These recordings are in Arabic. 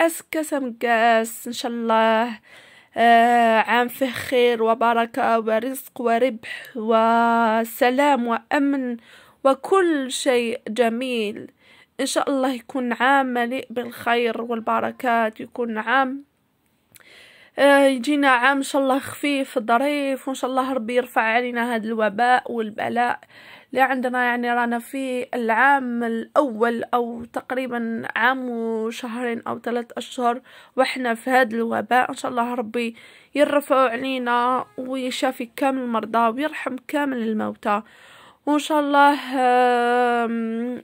اسكا سمقاس ان شاء الله آه عام فيه خير وبركة ورزق وربح وسلام وأمن وكل شيء جميل إن شاء الله يكون عام مليء بالخير والبركات يكون عام آه، يجينا عام ان شاء الله خفيف ظريف وان شاء الله ربي يرفع علينا هذا الوباء والبلاء اللي عندنا يعني رانا في العام الاول او تقريبا عام وشهرين او ثلاث اشهر واحنا في هذا الوباء ان شاء الله ربي يرفع علينا ويشافي كامل المرضى ويرحم كامل الموتى وان شاء الله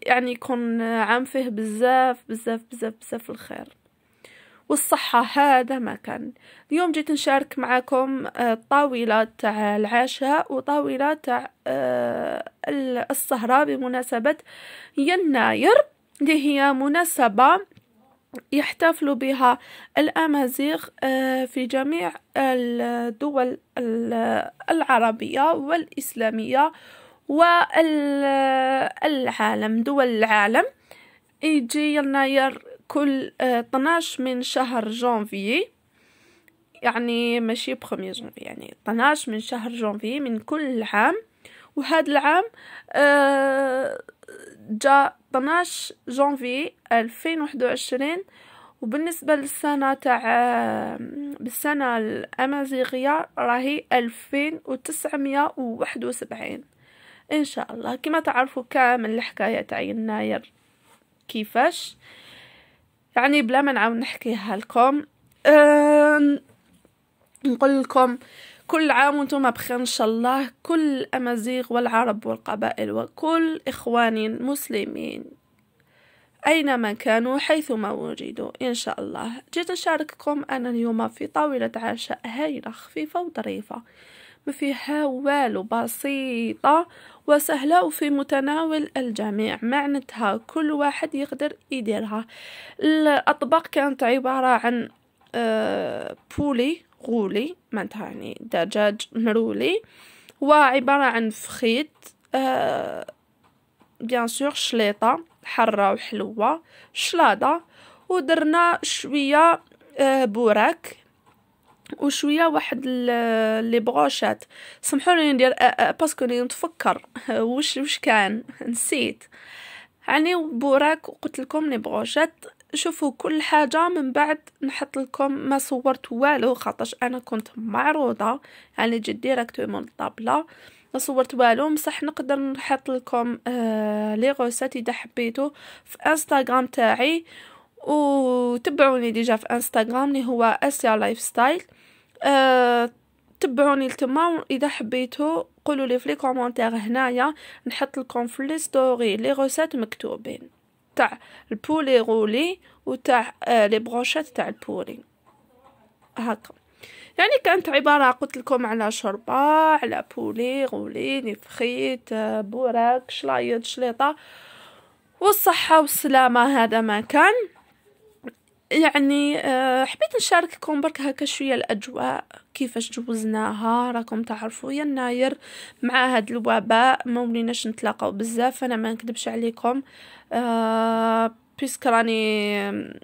يعني يكون عام فيه بزاف بزاف بزاف بزاف الخير والصحة هذا ما كان اليوم جيت نشارك معكم الطاولة آه، تاع العشاء وطاولة تاع آه، السهرة بمناسبة يناير اللي هي مناسبة يحتفل بها الأمازيغ آه، في جميع الدول العربية والإسلامية والعالم دول العالم يجي يناير كل 12 آه، من شهر جانفي يعني ماشي بخمية جانفي يعني 12 من شهر جانفي من كل عام وهذا العام آه، جاء 12 جانفي 2021 وبالنسبة للسنة تاع بالسنة الأمازيغية راهي 2971 إن شاء الله كما تعرفوا كامل الحكاية تاع يناير كيفاش آه يعني بلا ما نعاود نحكيها لكم أه نقول لكم كل عام وانتم بخير ان شاء الله كل الامازيغ والعرب والقبائل وكل اخواني المسلمين اينما كانوا حيثما وجدوا ان شاء الله جيت نشارككم انا اليوم في طاوله عشاء هايله خفيفه وظريفه ما فيها والو بسيطه وسهلة وفي متناول الجميع معنتها كل واحد يقدر يديرها الأطباق كانت عبارة عن آه، بولي غولي معنتها يعني دجاج مرولي وعبارة عن فخيط بيان سور شليطة حرة وحلوة شلاضة ودرنا شوية آه، بوراك وشويه واحد لي بروشات سمحوا لي ندير باسكو راني نتفكر واش واش كان نسيت يعني بوراك قلت لكم لي بروشات شوفوا كل حاجة من بعد نحط لكم ما صورت والو خاطرش انا كنت معروضة يعني جيت ديريكتومون الطابلة ما صورت والو بصح نقدر نحط لكم آه لي غوسات اذا حبيتو في انستغرام تاعي وتبعوني ديجا في انستغرام اللي هو اسيا لايف ستايل آه، تبعوني لتما اذا حبيتو قولوا لي في لي كومونتير هنايا نحط لكم في لي ستوري لي روسات مكتوبين تاع البولي رولي وتاع آه لي بروشات تاع البولي هكا يعني كانت عبارة قلت لكم على شربة على بولي غولي نفخيت آه، بوراك شلايط شليطة والصحة والسلامة هذا ما كان يعني آه، حبيت نشارككم برك هكا شويه الاجواء كيفاش جوزناها راكم تعرفوا يناير مع هاد الوباء ما وليناش نتلاقاو بزاف انا ما نكذبش عليكم آه، بيسك راني آه،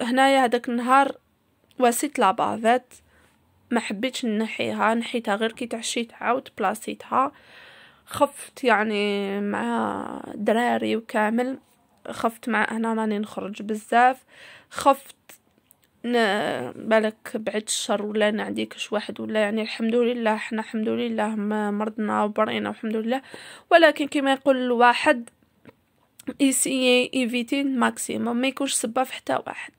هنايا هذاك النهار واسيت لابافات ما حبيتش نحيها نحيتها غير كي تعشيت عاود بلاصيتها خفت يعني مع دراري وكامل خفت مع انا راني نخرج بزاف خفت بالك بعد الشر ولا كش واحد ولا يعني الحمد لله حنا الحمد لله ما مرضنا وبرينا والحمد لله ولكن كما يقول الواحد ايسيي ايفيتي ماكسيموم ما يكونش سبه في حتى واحد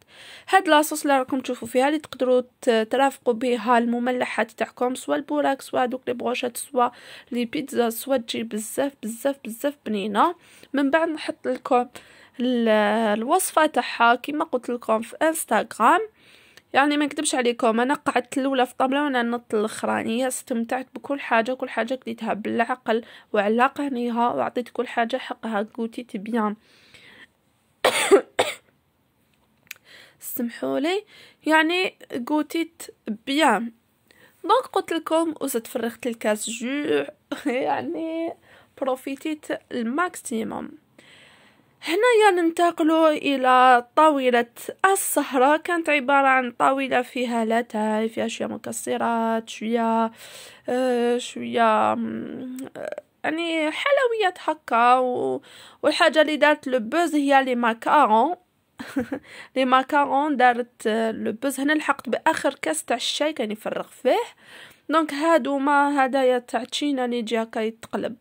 هاد لاصوص اللي راكم تشوفوا فيها اللي تقدروا ترافقوا بها المملحات تاعكم سوا البوراك سوا دوك لي بروشات سوا لي بيتزا سوا تجي بزاف بزاف بزاف بنينه من بعد نحط لكم الوصفه تاعها كما قلت لكم في انستغرام يعني ما نكذبش عليكم انا قعدت الاولى في طبله وانا نط الاخرانيه استمتعت بكل حاجه كل حاجه كليتها بالعقل وعلى قهنيها وعطيت كل حاجه حقها كوتيت بيان سمحوا لي يعني كوتيت بيان دونك قلت لكم وزدت فرغت الكاس جوع يعني بروفيتيت الماكسيموم هنايا ننتقل إلى طاولة السهرة كانت عبارة عن طاولة فيها لاتاي فيها شوية مكسرات شوية آه شوية آه، يعني حلويات هكا والحاجة اللي دارت لبوز هي لي ماكارون لي ماكارون دارت آه، لبوز هنا لحقت بآخر كاس تاع الشاي كان يفرغ فيه دونك هادو ما هدايا تاع تشينا اللي يجي هكا يتقلب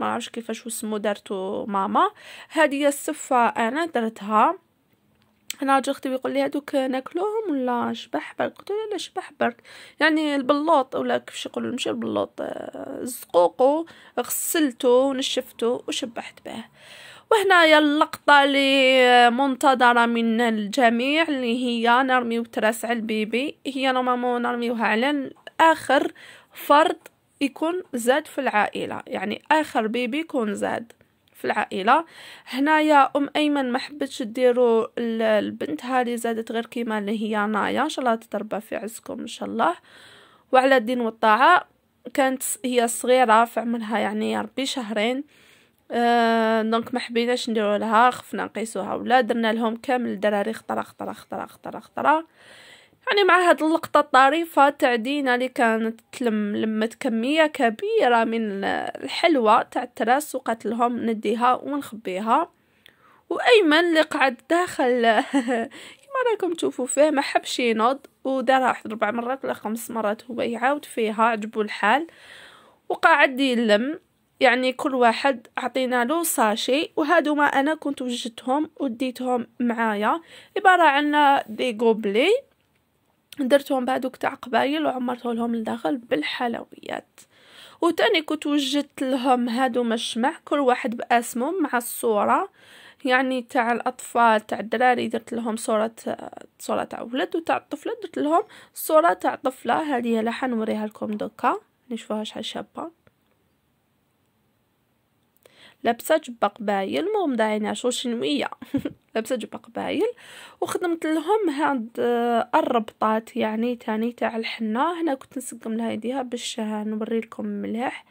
ما عرفش كيفاش وسمو دارتو ماما هذه الصفه انا درتها انا اختي بيقول لي هذوك ناكلوهم ولا شبح برك قلت له لا شبح برك يعني البلوط ولا كيفاش يقولوا ماشي البلوط آه، زقوقو غسلته ونشفته وشبحت به يا اللقطة اللي منتظرة من الجميع اللي هي نرميو وترسع البيبي هي نرمي نرميوها على آخر فرد يكون زاد في العائلة يعني آخر بيبي يكون زاد في العائلة هنايا أم أيمن ما حبتش ديرو البنت هذه زادت غير كيما اللي هي نايا إن شاء الله تتربى في عزكم إن شاء الله وعلى الدين والطاعة كانت هي صغيرة في عمرها يعني ربي شهرين أه دونك ما حبيناش نديرو لها خفنا نقيسوها ولا درنا لهم كامل الدراري خطره خطره خطره خطره خطره يعني مع هاد اللقطة الطريفة تاع دينا اللي كانت تلم لمت كمية كبيرة من الحلوى تاع التراس وقالت لهم نديها ونخبيها وايمن اللي قعد داخل كما راكم تشوفوا فيه ما حبش ينوض ودارها واحد ربع مرات ولا خمس مرات هو يعاود فيها عجبو الحال وقعد يلم يعني كل واحد عطينا له ساشي وهادو ما انا كنت وجدتهم وديتهم معايا عباره عن دي غوبلي درتهم بهذوك تاع قبايل وعمرته لهم لداخل بالحلويات وتاني كنت وجدت لهم هادو مشمع كل واحد باسمهم مع الصوره يعني تاع الاطفال تاع الدراري درت لهم صوره صوره تاع ولد وتاع الطفله درت لهم صوره تاع طفله هذه لحن نوريها لكم دوكا نشوفوها شحال شابه لابسه جبا قبايل المهم داعيني عشر شنويه لابسه جبا قبايل وخدمت لهم هاد آه، الربطات يعني تاني تاع الحنه هنا كنت نسقم لها يديها باش آه، نوري لكم مليح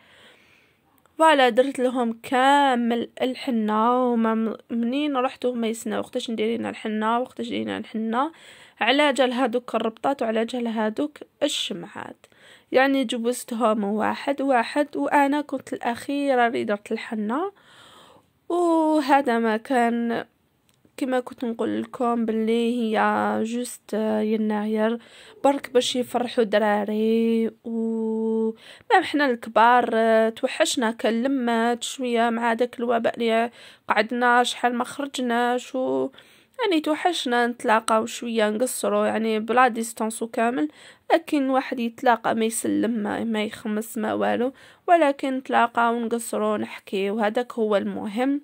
فوالا درت لهم كامل الحنه وما منين رحت ما يسناو وقتاش نديرينا الحنه وقتاش دينا الحنه على جال هادوك الربطات وعلى جال هادوك الشمعات يعني جبستهم واحد واحد وانا كنت الاخيره اللي درت الحنه وهذا ما كان كما كنت نقول لكم باللي هي جوست آه، يناير برك باش يفرحوا دراري و ما حنا الكبار آه، توحشنا كان لمات شويه مع داك الوباء اللي قعدنا شحال ما خرجناش و يعني توحشنا نتلاقاو شوية نقصرو يعني بلا ديستانسو كامل لكن واحد يتلاقى ما يسلم ما, ما يخمس ما والو ولكن نتلاقاو نقصرو نحكي وهذاك هو المهم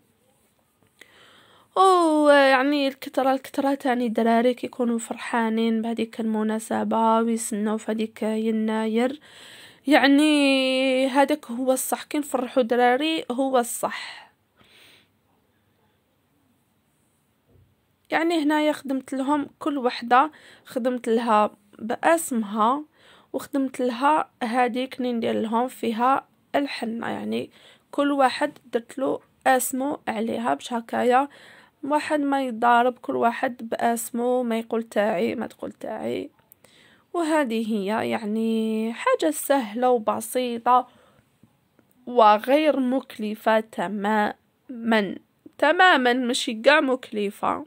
او يعني الكترة الكترة تاني يعني دراري كيكونوا فرحانين بهذيك المناسبة ويسنوا في هذيك يناير يعني هذاك هو الصح كي نفرحوا دراري هو الصح يعني هنايا خدمت لهم كل وحده خدمت لها باسمها وخدمت لها كنين ندير لهم فيها الحنه يعني كل واحد درت له اسمه عليها باش هكايا واحد ما يضارب كل واحد باسمه ما يقول تاعي ما تقول تاعي وهذه هي يعني حاجة سهلة وبسيطة وغير مكلفة تماما تماما مش قاع مكلفة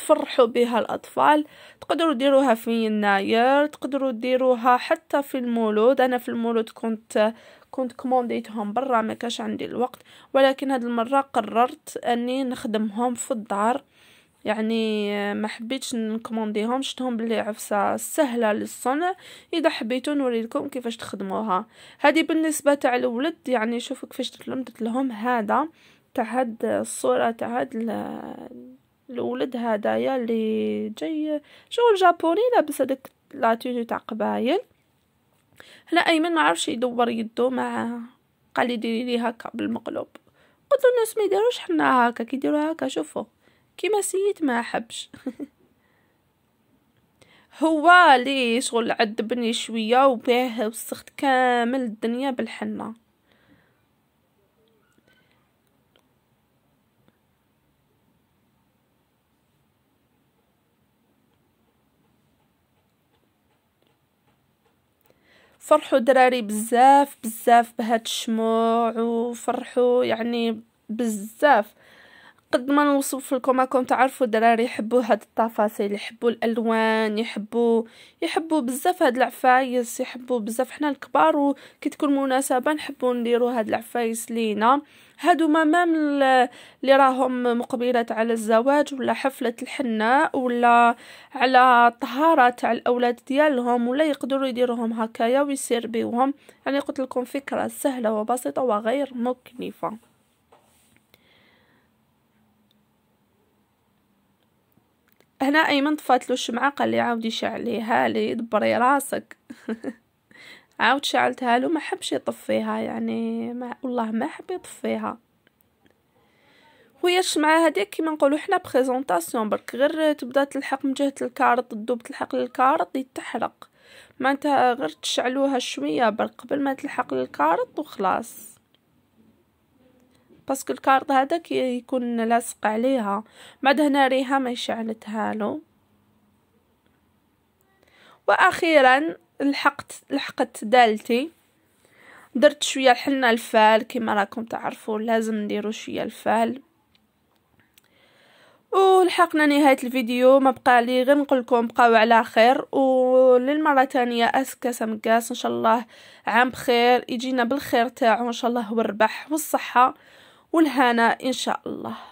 تفرحوا بها الاطفال تقدروا ديروها في يناير تقدروا ديروها حتى في المولود انا في المولود كنت كنت كومونديتهم برا ما كاش عندي الوقت ولكن هاد المره قررت اني نخدمهم في الدار يعني ما حبيتش نكومونديهم شتهم بلي عفسه سهله للصنع اذا حبيتو نوريلكم كيفاش تخدموها هذه بالنسبه تاع الولد يعني شوفوا كيفاش تلمدت لهم هذا تاع هاد الصوره تاع هاد الولد هدايا اللي جاي شغل جابوني لابس هداك لاتوني تاع قبايل هنا ايمن ما عرفش يدور يدو مع قال لي ديري لي هكا بالمقلوب قلت له الناس ما يديروش حنا هكا كيديروا هكا شوفوا كيما سيت ما حبش هو لي شغل عذبني شويه وباه وسخت كامل الدنيا بالحنه فرحوا دراري بزاف بزاف بهاد الشموع وفرحوا يعني بزاف قد ما نوصف لكم راكم تعرفوا الدراري يحبوا هاد التفاصيل يحبوا الالوان يحبوا يحبوا بزاف هاد العفايس يحبوا بزاف حنا الكبار وكي تكون مناسبه نحبوا نديروا هاد العفايس لينا هادو ما مام اللي راهم مقبلات على الزواج ولا حفلة الحناء ولا على طهارة تاع الاولاد ديالهم ولا يقدروا يديروهم هكايا ويسير بيهم يعني قلت لكم فكرة سهلة وبسيطة وغير مكلفة هنا ايمن طفات له الشمعه قال لي عاودي شعليها لي دبري راسك عاود شعلتها له ما حبش يطفيها يعني ما والله ما حب يطفيها خويا الشمعة هذيك كيما نقولوا حنا بريزونطاسيون برك غير تبدا تلحق من جهه الكارط الدوب تلحق للكارط يتحرق انت غير تشعلوها شويه برك قبل ما تلحق للكارط وخلاص باسكو الكارط هذا يكون لاصق عليها بعد هنا ريها ما شعلتها له واخيرا لحقت لحقت دالتي درت شويه الحنه الفال كما راكم تعرفوا لازم نديرو شويه الفال ولحقنا نهايه الفيديو ما بقى لي غير نقول لكم بقاو على خير وللمره الثانيه اسكاس مقاس ان شاء الله عام بخير يجينا بالخير تاعو ان شاء الله والربح والصحه والهنا ان شاء الله